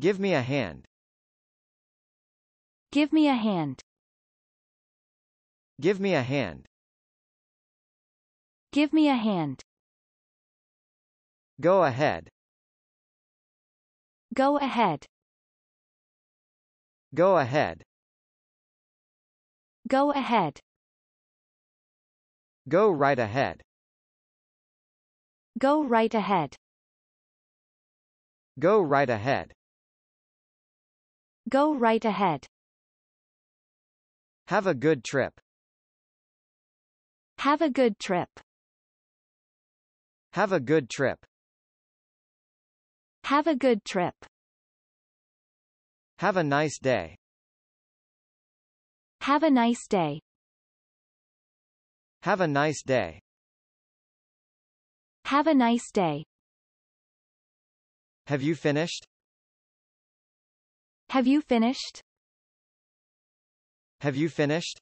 Give me a hand. Give me a hand. Give me a hand. Give me a hand. Go ahead. Go ahead. Go ahead. Go ahead. Go right ahead. Go right ahead. Go right ahead. Go right ahead. Have a good trip. Have a good trip. Have a good trip. Have a good trip. Have a nice day. Have a nice day. Have a nice day. Have a nice day. Have you finished? Have you finished? Have you finished?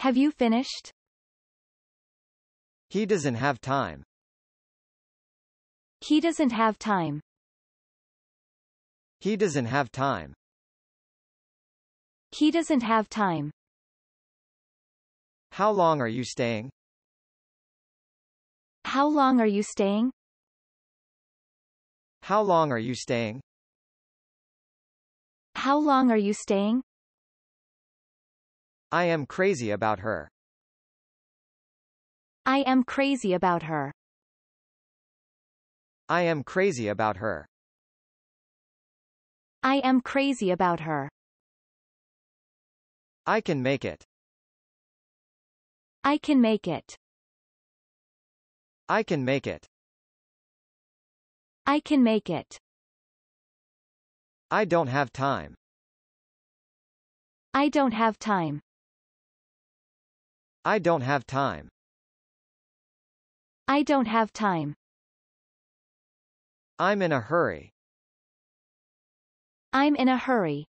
Have you finished? He doesn't have time. He doesn't have time. He doesn't have time. He doesn't have time. How long are you staying? How long are you staying? How long are you staying? How long are you staying? I am crazy about her. I am crazy about her. I am crazy about her. I am crazy about her. I can make it. I can make it. I can make it. I can make it. I don't have time. I don't have time. I don't have time. I don't have time. I'm in a hurry. I'm in a hurry.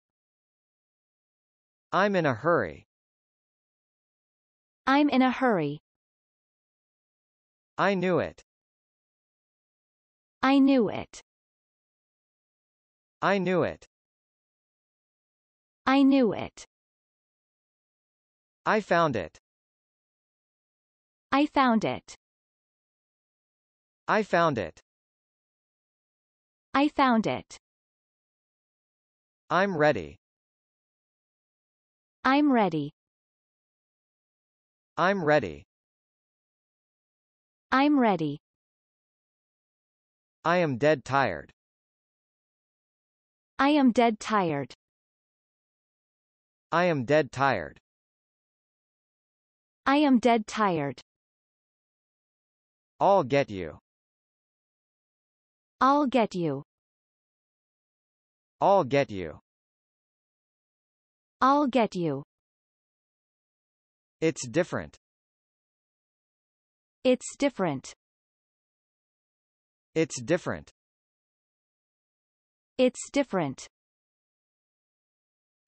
I'm in a hurry. I'm in a hurry. I knew it. I knew it. I knew it. I knew it. I found it. I found it. I found it. I found it. I'm ready. I'm ready. I'm ready. I'm ready. I am dead tired. I am dead tired. I am dead tired. I am dead tired. I'll get you. I'll get you. I'll get you. I'll get you. It's different. It's different. It's different. It's different.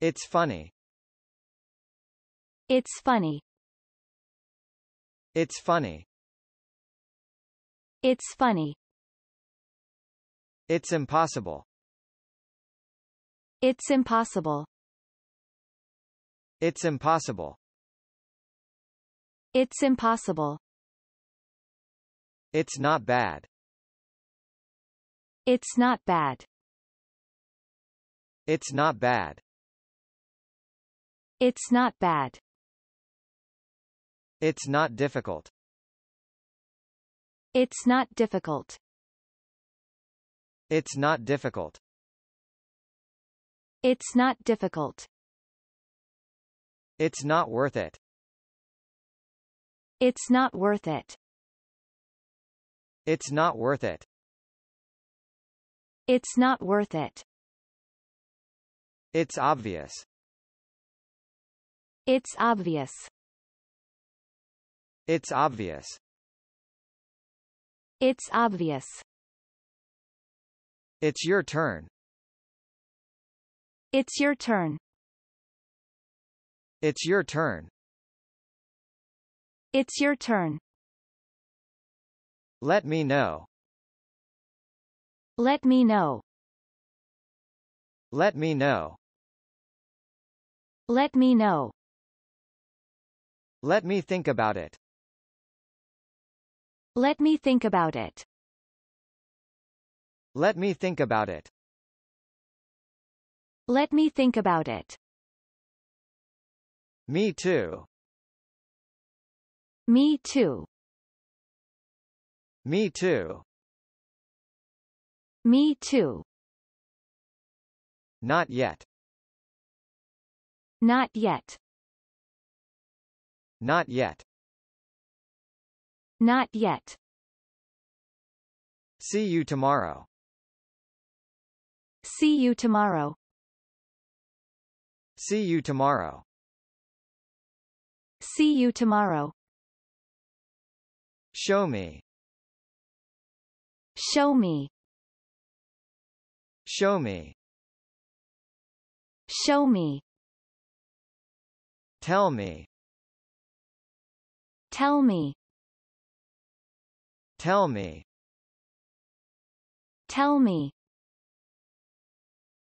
It's funny. It's funny. It's funny. It's funny. It's impossible. It's impossible. It's impossible. It's impossible. It's not bad. It's not bad. It's not bad. It's not bad. It's not difficult. It's not difficult. It's not difficult. It's not difficult. It's not worth it. It's not worth it. It's not worth it. It's not worth it. It's obvious. It's obvious. It's obvious. It's obvious. It's your turn. It's your turn. It's your turn. It's your turn. Let me know. Let me know. Let me know. Let me know. Let me think about it. Let me think about it. Let me think about it. Let me think about it. Me too. Me too. Me too. Me too. Not yet. Not yet. Not yet. Not yet. See you tomorrow. See you tomorrow. See you tomorrow. See you tomorrow. Show me. Show me. Show me. Show me. Tell me. Tell me. Tell me. Tell me.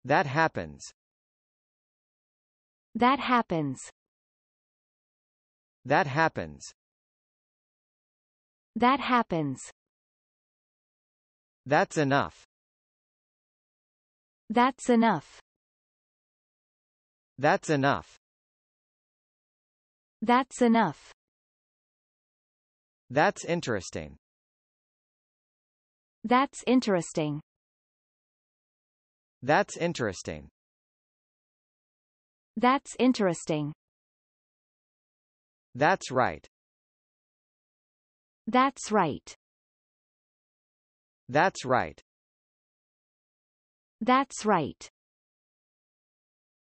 That happens. That happens. That happens. That happens. That's enough. That's enough. That's enough. That's enough. That's interesting. That's interesting. That's interesting. That's interesting. That's right. That's right. That's right. That's right.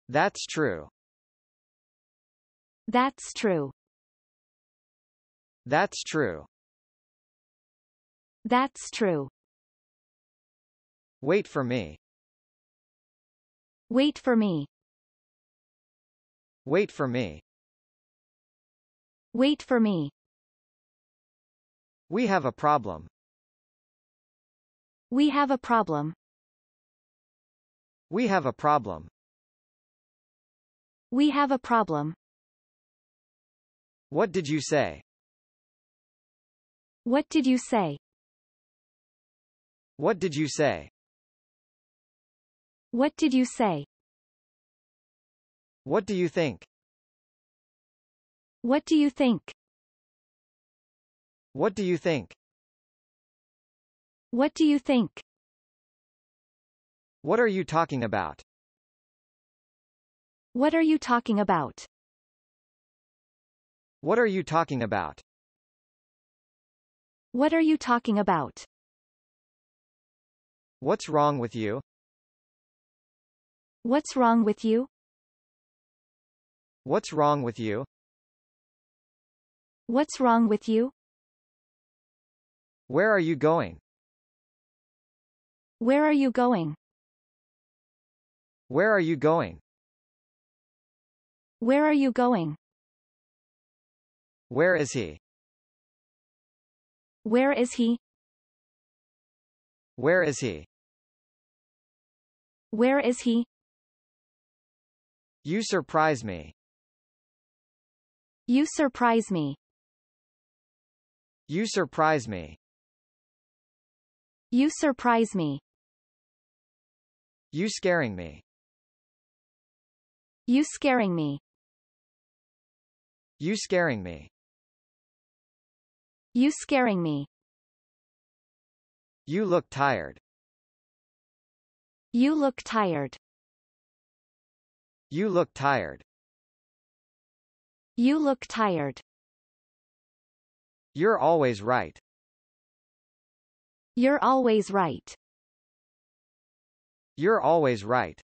That's true. That's true. That's true. That's true. Wait for me. Wait for me. Wait for me. Wait for me. We have a problem. We have a problem. We have a problem. We have a problem. What did you say? What did you say? What did you say? What did you say? What do you think? What do you think? What do you think? What do you think? What are you talking about? What are you talking about? What are you talking about? What are you talking about? What's wrong with you? What's wrong with you? What's wrong with you? What's wrong with you? Where are you going? Where are you going? Where are you going? Where are you going? Where is he? Where is he? Where is he? Where is he? You surprise me. You surprise me. You surprise me. You surprise me. You scaring me. You scaring me. You scaring me. You scaring me. You look tired. You look tired. You look tired. You look tired. You're always right. You're always right. You're always right.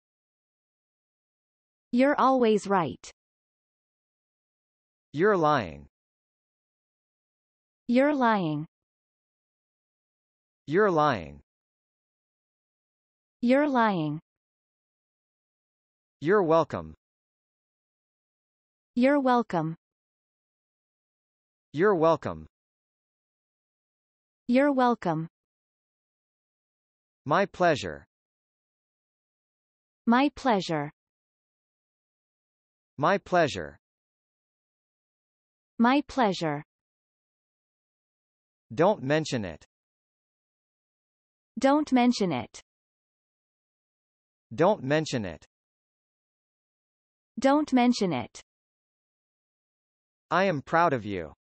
You're always right. You're lying. You're lying. You're lying. You're lying. You're welcome. You're welcome. You're welcome. You're welcome. My pleasure. My pleasure. My pleasure. My pleasure. Don't mention it. Don't mention it. Don't mention it. Don't mention it. I am proud of you.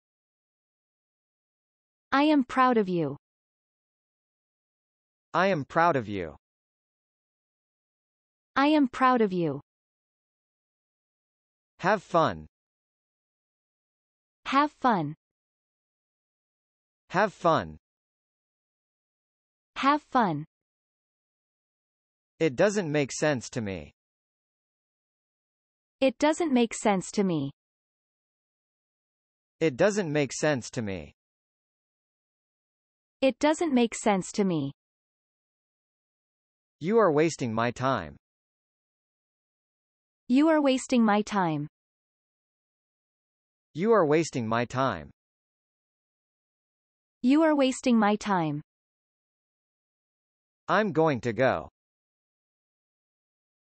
I am proud of you. I am proud of you. I am proud of you. Have fun. Have fun. Have fun. Have fun. It doesn't make sense to me. It doesn't make sense to me. It doesn't make sense to me. It doesn't make sense to me. You are wasting my time. You are wasting my time. You are wasting my time. You are wasting my time. I'm going to go.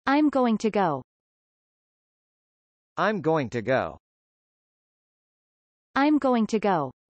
I'm going to go. I'm going to go. I'm going to go.